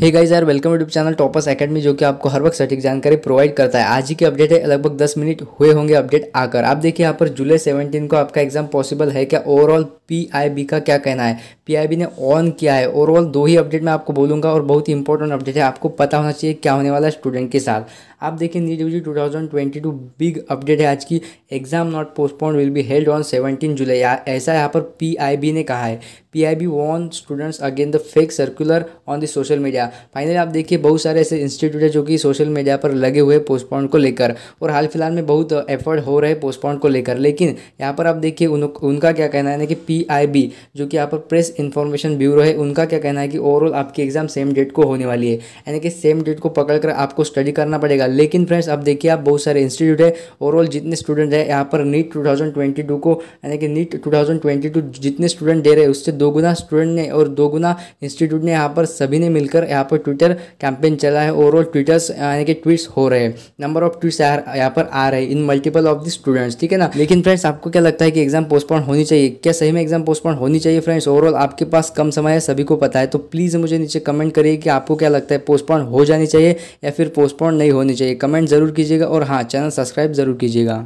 हे guys यार welcome YouTube channel toppers academy जो कि आपको हर वक्त सटीक जानकारी प्रोवाइड करता है आज ही की अपडेट है लगभग 10 मिनट हुए होंगे अपडेट आकर आप देखिए यहाँ पर जुलाई 17 को आपका एग्जाम पॉसिबल है क्या ओवरऑल पीआईबी का क्या कहना है पीआईबी ने ऑन किया है ओवरऑल दो ही अपडेट मैं आपको बोलूँगा और बहुत ही इंपॉर्टेंट अपडेट है आपको पता होना चाहिए क्या होने वाला है स्टूडेंट के साथ आप देखिए NEET U G big update है आज की exam not postpone will be held on seventeen July ऐसा यहाँ पर पी ने कहा है be warn students again the fake circular on the social media finally आप देखिए बहुत सारे ऐसे इंस्टीट्यूट है जो कि सोशल मीडिया पर लगे हुए पोस्टपोन को लेकर और हाल फिलहाल में बहुत एफर्ट हो रहे पोस्टपोन को लेकर लेकिन यहाँ पर आप देखिए उन, उनका क्या कहना है कि पी जो कि यहाँ पर प्रेस इन्फॉर्मेशन ब्यूरो है उनका क्या कहना है कि ओवरऑल आपकी एग्जाम सेम डेट को होने वाली है यानी कि सेम डेट को पकड़कर आपको स्टडी करना पड़ेगा लेकिन फ्रेंड्स आप देखिए आप बहुत सारे इंस्टीट्यूट है ओवरऑल जितने स्टूडेंट है यहाँ पर नीट टू को यानी कि नीट टू जितने स्टूडेंट दे रहे हैं उससे दोगुना स्टूडेंट ने और दोगुना इंस्टीट्यूट ने यहाँ पर सभी ने मिलकर यहाँ पर ट्विटर कैंपेन चला है ओवरऑल ट्विटर्स यानी कि ट्वीट्स हो रहे हैं नंबर ऑफ ट्वीट्स यहाँ पर आ रहे हैं in multiple of the students ठीक है ना लेकिन फ्रेंड्स आपको क्या लगता है कि एग्जाम पोस्टपोन होनी चाहिए क्या सही में एग्जाम पोस्टपोन होनी चाहिए फ्रेंड्स ओवरऑल आपके पास कम समय है सभी को पता है तो प्लीज़ मुझे नीचे कमेंट करिए कि आपको क्या लगता है पोस्टपोन हो जानी चाहिए या फिर पोस्टपोन नहीं होनी चाहिए कमेंट जरूर कीजिएगा और हाँ चैनल सब्सक्राइब जरूर कीजिएगा